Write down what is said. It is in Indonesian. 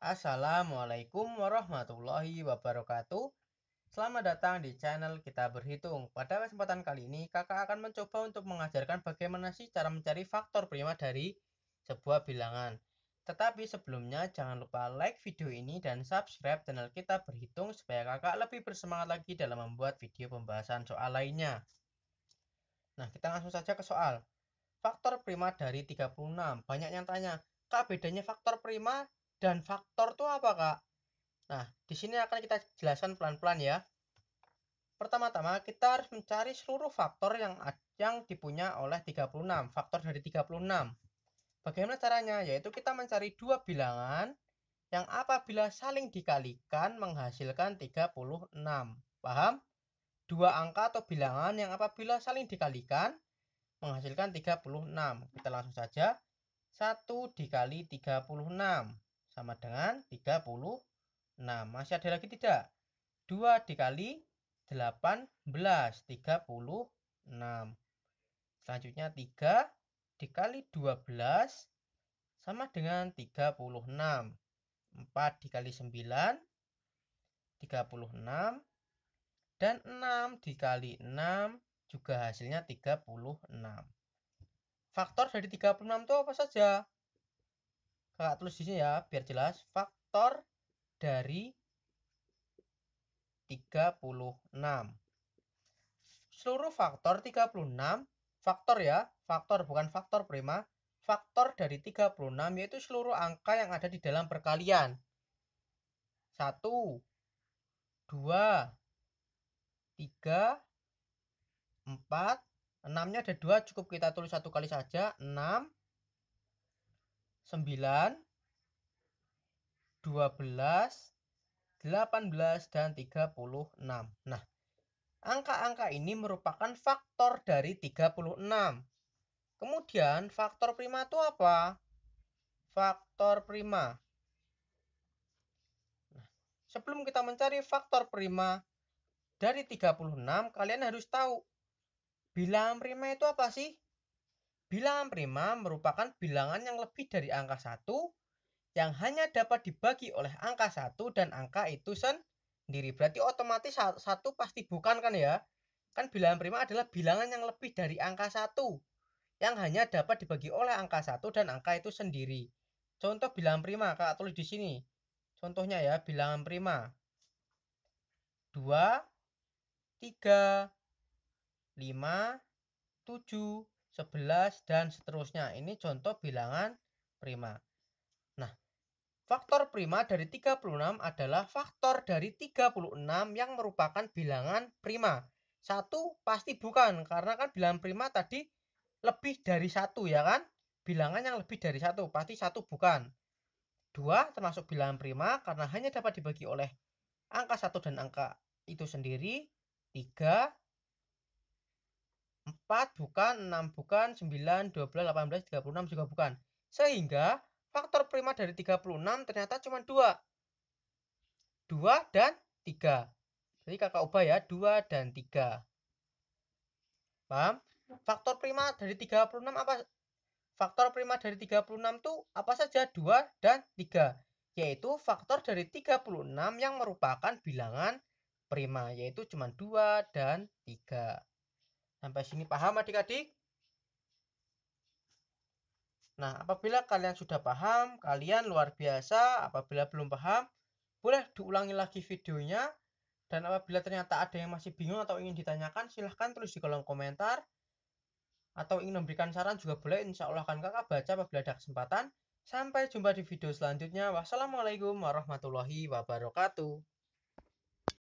Assalamualaikum warahmatullahi wabarakatuh. Selamat datang di channel Kita Berhitung. Pada kesempatan kali ini, kakak akan mencoba untuk mengajarkan bagaimana sih cara mencari faktor prima dari sebuah bilangan. Tetapi sebelumnya, jangan lupa like video ini dan subscribe channel Kita Berhitung supaya kakak lebih bersemangat lagi dalam membuat video pembahasan soal lainnya. Nah, kita langsung saja ke soal. Faktor prima dari 36. Banyak yang tanya, Kak bedanya faktor prima dan faktor itu apa kak? Nah, di sini akan kita jelaskan pelan-pelan ya. Pertama-tama kita harus mencari seluruh faktor yang yang dipunya oleh 36, faktor dari 36. Bagaimana caranya? Yaitu kita mencari dua bilangan yang apabila saling dikalikan menghasilkan 36. Paham? Dua angka atau bilangan yang apabila saling dikalikan menghasilkan 36. Kita langsung saja 1 dikali 36 sama dengan 36. Masih ada lagi tidak? 2 dikali 18, 36. Selanjutnya 3 dikali 12 sama dengan 36. 4 dikali 9, 36. Dan 6 dikali 6 juga hasilnya 36. Faktor dari 36 itu apa saja? kakak tulis di sini ya biar jelas faktor dari 36 seluruh faktor 36 faktor ya faktor bukan faktor prima faktor dari 36 yaitu seluruh angka yang ada di dalam perkalian 1 2 3 4 6 nya ada 2 cukup kita tulis satu kali saja 6 9, 12, 18, dan 36. Nah, angka-angka ini merupakan faktor dari 36. Kemudian, faktor prima itu apa? Faktor prima. Nah, sebelum kita mencari faktor prima dari 36, kalian harus tahu bilangan prima itu apa sih? Bilangan prima merupakan bilangan yang lebih dari angka 1 yang hanya dapat dibagi oleh angka 1 dan angka itu sendiri. Berarti otomatis satu pasti bukan kan ya? Kan bilangan prima adalah bilangan yang lebih dari angka 1 yang hanya dapat dibagi oleh angka 1 dan angka itu sendiri. Contoh bilangan prima, Kak tulis di sini. Contohnya ya, bilangan prima. 2 3 5 7 11, dan seterusnya. Ini contoh bilangan prima. Nah, faktor prima dari 36 adalah faktor dari 36 yang merupakan bilangan prima. Satu pasti bukan, karena kan bilangan prima tadi lebih dari satu ya kan? Bilangan yang lebih dari satu, pasti satu bukan. Dua termasuk bilangan prima karena hanya dapat dibagi oleh angka satu dan angka itu sendiri. Tiga 4 bukan, 6 bukan, 9, 12, 18, 36 juga bukan. Sehingga faktor prima dari 36 ternyata cuma 2. 2 dan 3. Jadi kakak ubah ya, 2 dan 3. Paham? Faktor prima dari 36 apa? Faktor prima dari 36 itu apa saja? 2 dan 3. Yaitu faktor dari 36 yang merupakan bilangan prima, yaitu cuma 2 dan 3. Sampai sini paham adik-adik? Nah, apabila kalian sudah paham, kalian luar biasa. Apabila belum paham, boleh diulangi lagi videonya. Dan apabila ternyata ada yang masih bingung atau ingin ditanyakan, silahkan tulis di kolom komentar. Atau ingin memberikan saran juga boleh, insya Allah akan kakak baca apabila ada kesempatan. Sampai jumpa di video selanjutnya. Wassalamualaikum warahmatullahi wabarakatuh.